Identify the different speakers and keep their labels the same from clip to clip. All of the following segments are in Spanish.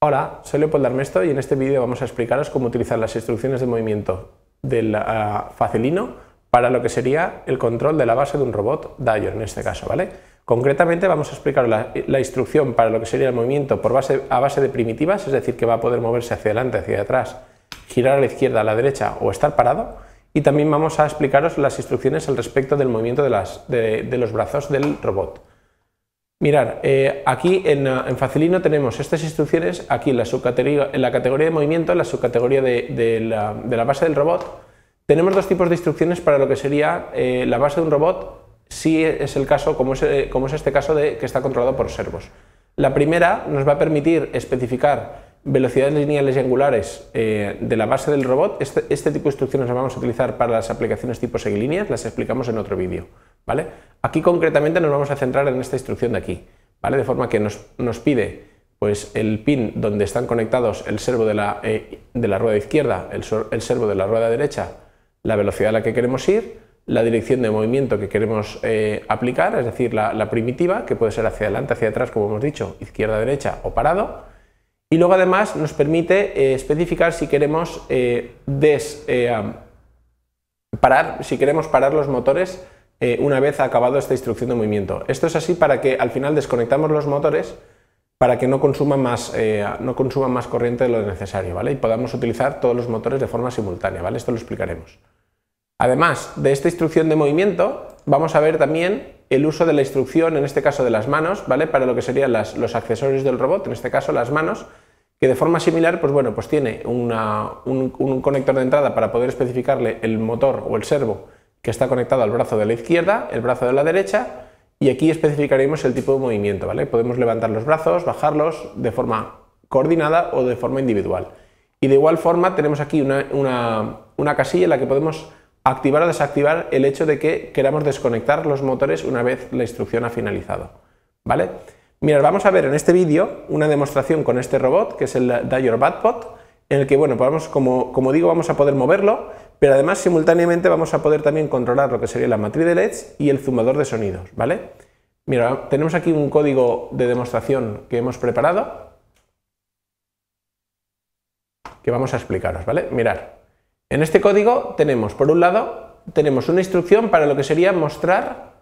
Speaker 1: Hola, soy Leopoldo Armesto y en este vídeo vamos a explicaros cómo utilizar las instrucciones de movimiento del ah, facelino para lo que sería el control de la base de un robot Dyer en este caso, ¿vale? Concretamente vamos a explicar la, instrucción para lo que sería el movimiento por base, a base de primitivas, es decir, que va a poder moverse hacia adelante, hacia atrás, girar a la izquierda, a la derecha o estar parado. Y también vamos a explicaros las instrucciones al respecto del movimiento de los brazos del robot. Mirar, eh, aquí eh, en, Facilino tenemos estas instrucciones, aquí en la, subcategoría, en la categoría de movimiento, en la subcategoría de, la, base del robot, tenemos dos tipos de instrucciones para lo que sería eh, la base de un robot, si es el caso, como es, este caso, de que está controlado por servos. La primera nos va a permitir especificar velocidades lineales y angulares de la base del robot. Este, este, tipo de instrucciones las vamos a utilizar para las aplicaciones tipo seguilíneas, las explicamos en otro vídeo. Aquí concretamente nos vamos a centrar en esta instrucción de aquí, De forma que nos, pide pues el pin donde están conectados el servo de la, eh, rueda izquierda, el, servo de la rueda derecha, la velocidad a la que queremos ir, la dirección de movimiento que queremos eh, aplicar, es decir, la, primitiva, que puede ser hacia adelante, hacia atrás, como hemos dicho, izquierda, derecha o parado. Y luego además nos permite eh, especificar si queremos si queremos parar los motores eh, una vez acabado esta instrucción de movimiento. Esto es así para que al final desconectamos los motores para que no consuman más, eh, no consuman más corriente de lo necesario, ¿vale? Y podamos utilizar todos los motores de forma simultánea, ¿vale? Esto lo explicaremos. Además de esta instrucción de movimiento, vamos a ver también el uso de la instrucción, en este caso de las manos, ¿vale? Para lo que serían los accesorios del robot, en este caso las manos, que de forma similar, pues bueno, pues tiene un, un conector de entrada para poder especificarle el motor o el servo que está conectado al brazo de la izquierda, el brazo de la derecha, y aquí especificaremos el tipo de movimiento, ¿vale? Podemos levantar los brazos, bajarlos de forma coordinada o de forma individual. Y de igual forma tenemos aquí una, una casilla en la que podemos activar o desactivar el hecho de que queramos desconectar los motores una vez la instrucción ha finalizado, ¿vale? Mirad, vamos a ver en este vídeo una demostración con este robot, que es el Dyer Batbot, en el que, bueno, vamos, como, digo, vamos a poder moverlo, pero además simultáneamente vamos a poder también controlar lo que sería la matriz de LEDs y el zumador de sonidos, ¿vale? Mira, tenemos aquí un código de demostración que hemos preparado que vamos a explicaros, ¿vale? Mirad, En este código tenemos, por un lado, tenemos una instrucción para lo que sería mostrar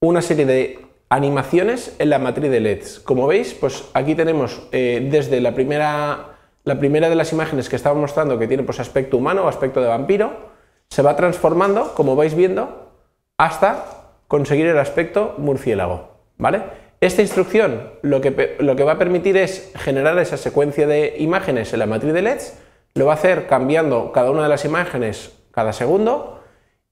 Speaker 1: una serie de animaciones en la matriz de LEDs. Como veis, pues aquí tenemos eh, desde la primera la primera de las imágenes que estaba mostrando que tiene pues aspecto humano o aspecto de vampiro, se va transformando, como vais viendo, hasta conseguir el aspecto murciélago, ¿vale? Esta instrucción lo que, lo que va a permitir es generar esa secuencia de imágenes en la matriz de LEDs, lo va a hacer cambiando cada una de las imágenes cada segundo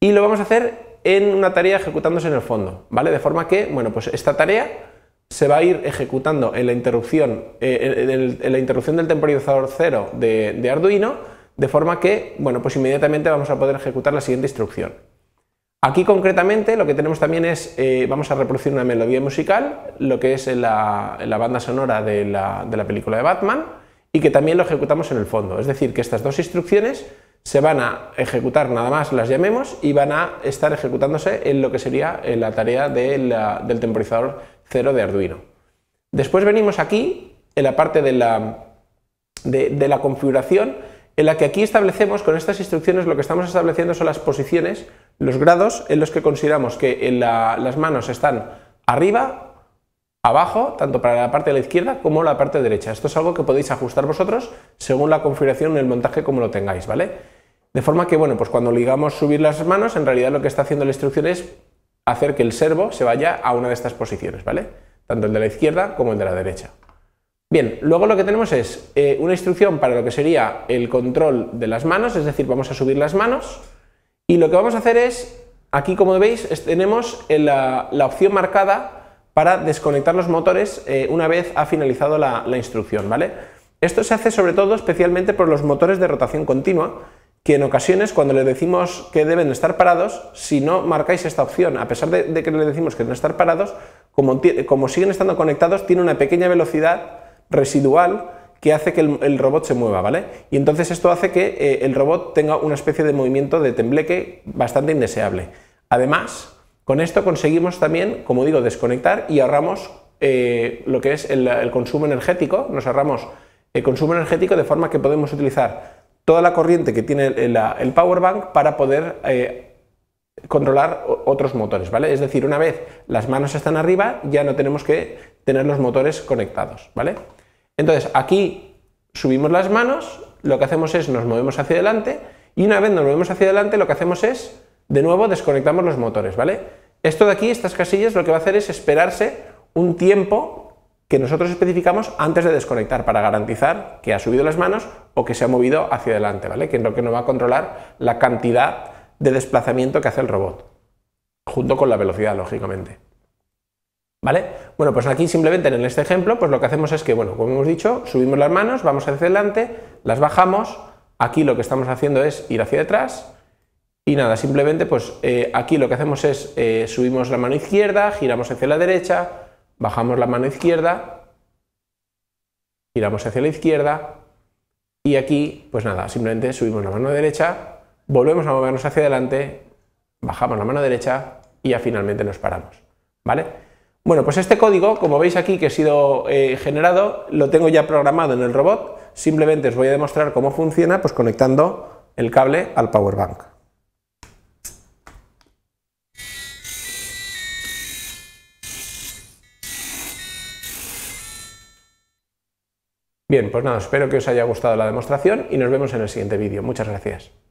Speaker 1: y lo vamos a hacer en una tarea ejecutándose en el fondo, ¿vale? De forma que, bueno, pues esta tarea se va a ir ejecutando en la interrupción, eh, en, la interrupción del temporizador cero de, Arduino, de forma que, bueno, pues inmediatamente vamos a poder ejecutar la siguiente instrucción. Aquí concretamente lo que tenemos también es, eh, vamos a reproducir una melodía musical, lo que es la, la banda sonora de la, película de Batman, y que también lo ejecutamos en el fondo. Es decir, que estas dos instrucciones se van a ejecutar nada más las llamemos y van a estar ejecutándose en lo que sería eh, la tarea del temporizador cero de Arduino. Después venimos aquí, en la parte de la, de, la configuración, en la que aquí establecemos, con estas instrucciones, lo que estamos estableciendo son las posiciones, los grados en los que consideramos que eh, las manos están arriba, abajo, tanto para la parte de la izquierda como la parte derecha. Esto es algo que podéis ajustar vosotros según la configuración, el montaje, como lo tengáis, ¿vale? De forma que, bueno, pues cuando ligamos subir las manos, en realidad lo que está haciendo la instrucción es hacer que el servo se vaya a una de estas posiciones, ¿vale? Tanto el de la izquierda como el de la derecha. Bien, luego lo que tenemos es eh, una instrucción para lo que sería el control de las manos, es decir, vamos a subir las manos y lo que vamos a hacer es, aquí como veis, tenemos la, opción marcada para desconectar los motores eh, una vez ha finalizado la, la instrucción, ¿vale? Esto se hace sobre todo especialmente por los motores de rotación continua, que en ocasiones cuando le decimos que deben estar parados, si no marcáis esta opción, a pesar de, que le decimos que deben estar parados, como, como, siguen estando conectados, tiene una pequeña velocidad residual que hace que el, robot se mueva, ¿vale? Y entonces esto hace que eh, el robot tenga una especie de movimiento de tembleque bastante indeseable. Además, con esto conseguimos también, como digo, desconectar y ahorramos eh, lo que es el, consumo energético, nos ahorramos el consumo energético de forma que podemos utilizar toda la corriente que tiene el, power bank para poder eh, controlar otros motores, ¿vale? Es decir, una vez las manos están arriba, ya no tenemos que tener los motores conectados, ¿vale? Entonces, aquí subimos las manos, lo que hacemos es nos movemos hacia adelante y una vez nos movemos hacia adelante, lo que hacemos es, de nuevo, desconectamos los motores, ¿vale? Esto de aquí, estas casillas, lo que va a hacer es esperarse un tiempo que nosotros especificamos antes de desconectar para garantizar que ha subido las manos o que se ha movido hacia adelante, ¿vale? Que es lo que nos va a controlar la cantidad de desplazamiento que hace el robot, junto con la velocidad, lógicamente. ¿Vale? Bueno, pues aquí simplemente en este ejemplo, pues lo que hacemos es que, bueno, como hemos dicho, subimos las manos, vamos hacia adelante, las bajamos, aquí lo que estamos haciendo es ir hacia detrás, y nada, simplemente pues eh, aquí lo que hacemos es eh, subimos la mano izquierda, giramos hacia la derecha, Bajamos la mano izquierda, giramos hacia la izquierda y aquí, pues nada, simplemente subimos la mano derecha, volvemos a movernos hacia adelante, bajamos la mano derecha y ya finalmente nos paramos. ¿Vale? Bueno, pues este código, como veis aquí que ha sido eh, generado, lo tengo ya programado en el robot, simplemente os voy a demostrar cómo funciona pues conectando el cable al power bank. Bien, pues nada, espero que os haya gustado la demostración y nos vemos en el siguiente vídeo. Muchas gracias.